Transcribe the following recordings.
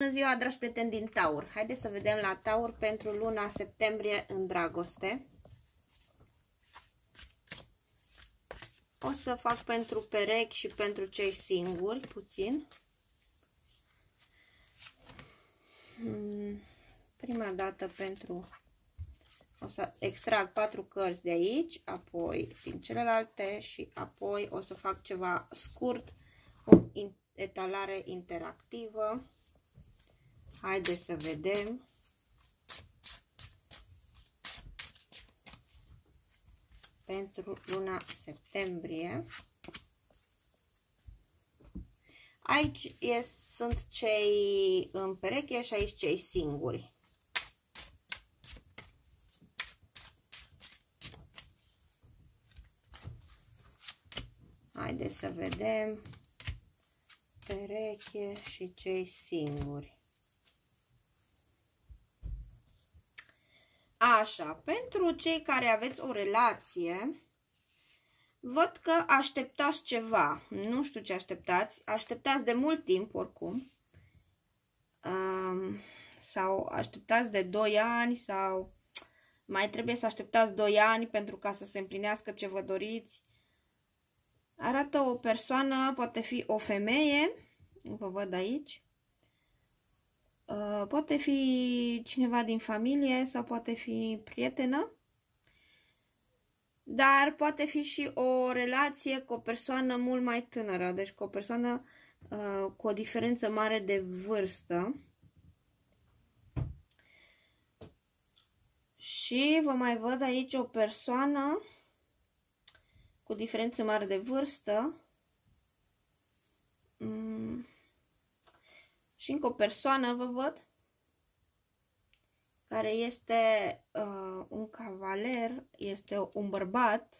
Bună ziua, dragi prieteni din Taur! Haideți să vedem la Taur pentru luna septembrie în dragoste. O să fac pentru perechi și pentru cei singuri, puțin. Hmm, prima dată pentru... O să extrag patru cărți de aici, apoi din celelalte și apoi o să fac ceva scurt, o etalare interactivă. Haideți să vedem. Pentru luna septembrie. Aici e, sunt cei în pereche și aici cei singuri. Haideți să vedem pereche și cei singuri. așa, pentru cei care aveți o relație, văd că așteptați ceva. Nu știu ce așteptați. Așteptați de mult timp, oricum. Um, sau așteptați de 2 ani sau mai trebuie să așteptați 2 ani pentru ca să se împlinească ce vă doriți. Arată o persoană, poate fi o femeie, vă văd aici, Uh, poate fi cineva din familie sau poate fi prietenă, dar poate fi și o relație cu o persoană mult mai tânără, deci cu o persoană uh, cu o diferență mare de vârstă. Și vă mai văd aici o persoană cu diferență mare de vârstă și încă o persoană vă văd care este uh, un cavaler, este un bărbat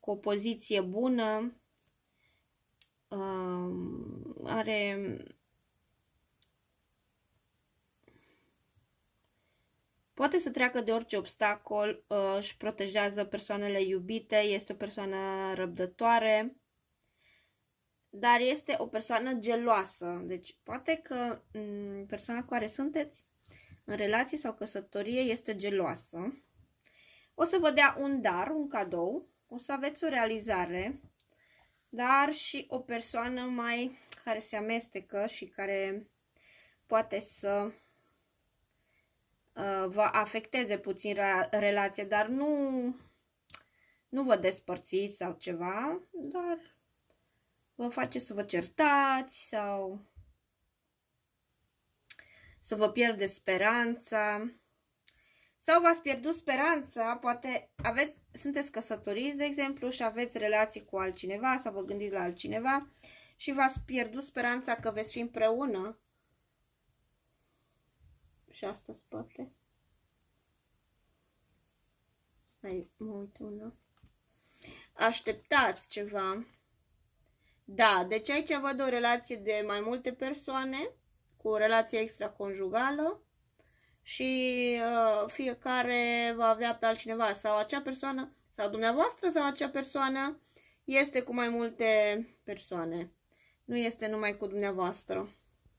cu o poziție bună, uh, are poate să treacă de orice obstacol, uh, își protejează persoanele iubite, este o persoană răbdătoare, dar este o persoană geloasă. Deci, poate că mm, persoana cu care sunteți în relație sau căsătorie este geloasă. O să vă dea un dar, un cadou, o să aveți o realizare, dar și o persoană mai care se amestecă și care poate să uh, vă afecteze puțin relația, dar nu, nu vă despărțiți sau ceva, dar vă face să vă certați sau să vă pierde speranța sau v-ați pierdut speranța, poate aveți, sunteți căsătoriți, de exemplu, și aveți relații cu altcineva sau vă gândiți la altcineva și v-ați pierdut speranța că veți fi împreună. Și asta poate. Hai, mă uit una. Așteptați ceva. Da, deci aici văd o relație de mai multe persoane, cu o relație extraconjugală și uh, fiecare va avea pe altcineva sau acea persoană sau dumneavoastră sau acea persoană este cu mai multe persoane. Nu este numai cu dumneavoastră.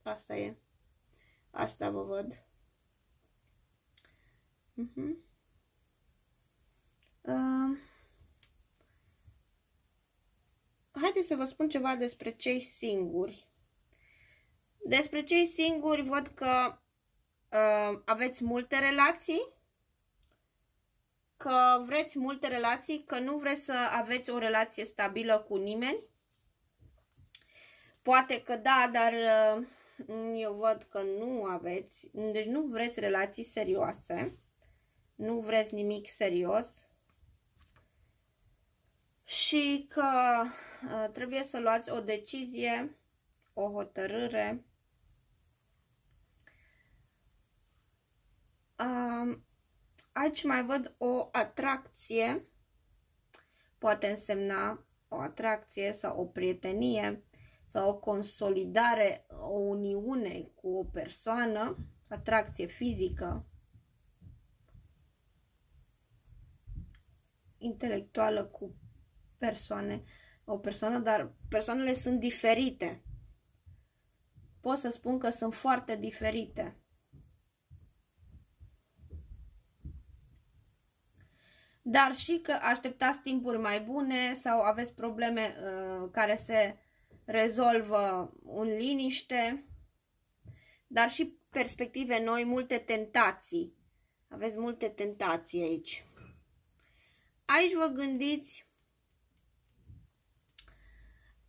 Asta e. Asta vă văd. Mhm. Uh -huh. uh. Haideți să vă spun ceva despre cei singuri. Despre cei singuri văd că uh, aveți multe relații, că vreți multe relații, că nu vreți să aveți o relație stabilă cu nimeni. Poate că da, dar uh, eu văd că nu aveți, deci nu vreți relații serioase, nu vreți nimic serios și că Uh, trebuie să luați o decizie, o hotărâre. Um, aici mai văd o atracție, poate însemna o atracție sau o prietenie sau o consolidare, o uniune cu o persoană, atracție fizică, intelectuală cu persoane o persoană, dar persoanele sunt diferite. Pot să spun că sunt foarte diferite. Dar și că așteptați timpuri mai bune sau aveți probleme uh, care se rezolvă în liniște, dar și perspective noi, multe tentații. Aveți multe tentații aici. Aici vă gândiți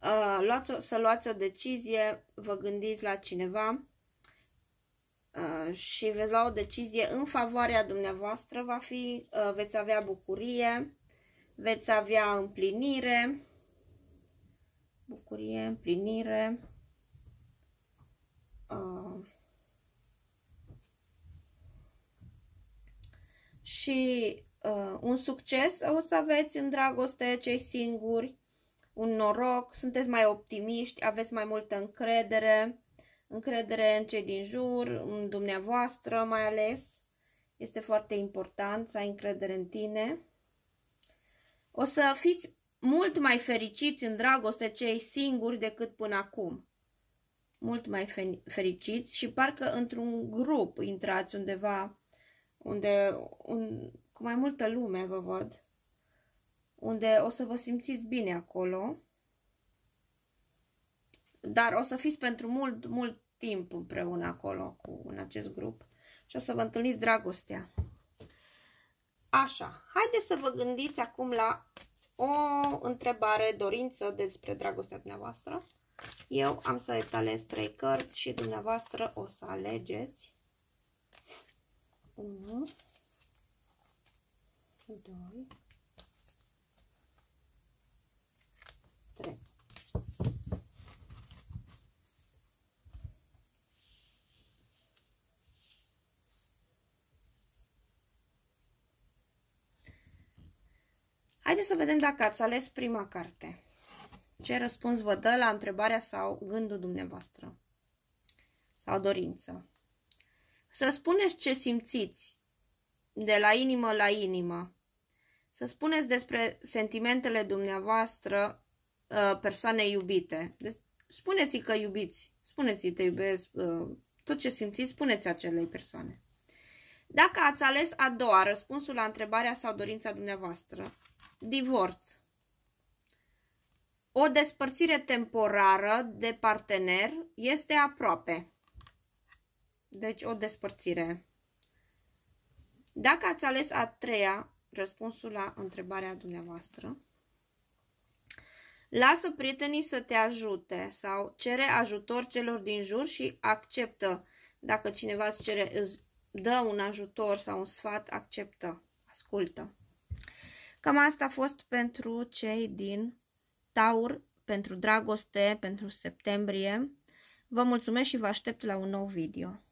Uh, luați o, să luați o decizie, vă gândiți la cineva uh, și veți lua o decizie în favoarea dumneavoastră, va fi, uh, veți avea bucurie, veți avea împlinire, bucurie, împlinire, uh, și uh, un succes o să aveți în dragoste cei singuri, un noroc, sunteți mai optimiști, aveți mai multă încredere, încredere în cei din jur, în dumneavoastră mai ales. Este foarte important să ai încredere în tine. O să fiți mult mai fericiți în dragoste cei singuri decât până acum. Mult mai fericiți și parcă într-un grup intrați undeva unde un, cu mai multă lume vă văd unde o să vă simțiți bine acolo. Dar o să fiți pentru mult, mult timp împreună acolo, cu, în acest grup. Și o să vă întâlniți dragostea. Așa, haideți să vă gândiți acum la o întrebare, dorință despre dragostea dumneavoastră. Eu am să etalez trei cărți și dumneavoastră o să alegeți. 1, 2, 3. Haideți să vedem dacă ați ales prima carte. Ce răspuns vă dă la întrebarea sau gândul dumneavoastră? Sau dorință? Să spuneți ce simțiți de la inimă la inimă. Să spuneți despre sentimentele dumneavoastră Uh, persoane iubite. Deci, spuneți-i că iubiți, spuneți-i te iubesc, uh, tot ce simțiți, spuneți acelei persoane. Dacă ați ales a doua, răspunsul la întrebarea sau dorința dumneavoastră, divorț. O despărțire temporară de partener este aproape. Deci o despărțire. Dacă ați ales a treia, răspunsul la întrebarea dumneavoastră, Lasă prietenii să te ajute sau cere ajutor celor din jur și acceptă. Dacă cineva îți cere, îți dă un ajutor sau un sfat, acceptă, ascultă. Cam asta a fost pentru cei din Taur, pentru dragoste, pentru septembrie. Vă mulțumesc și vă aștept la un nou video.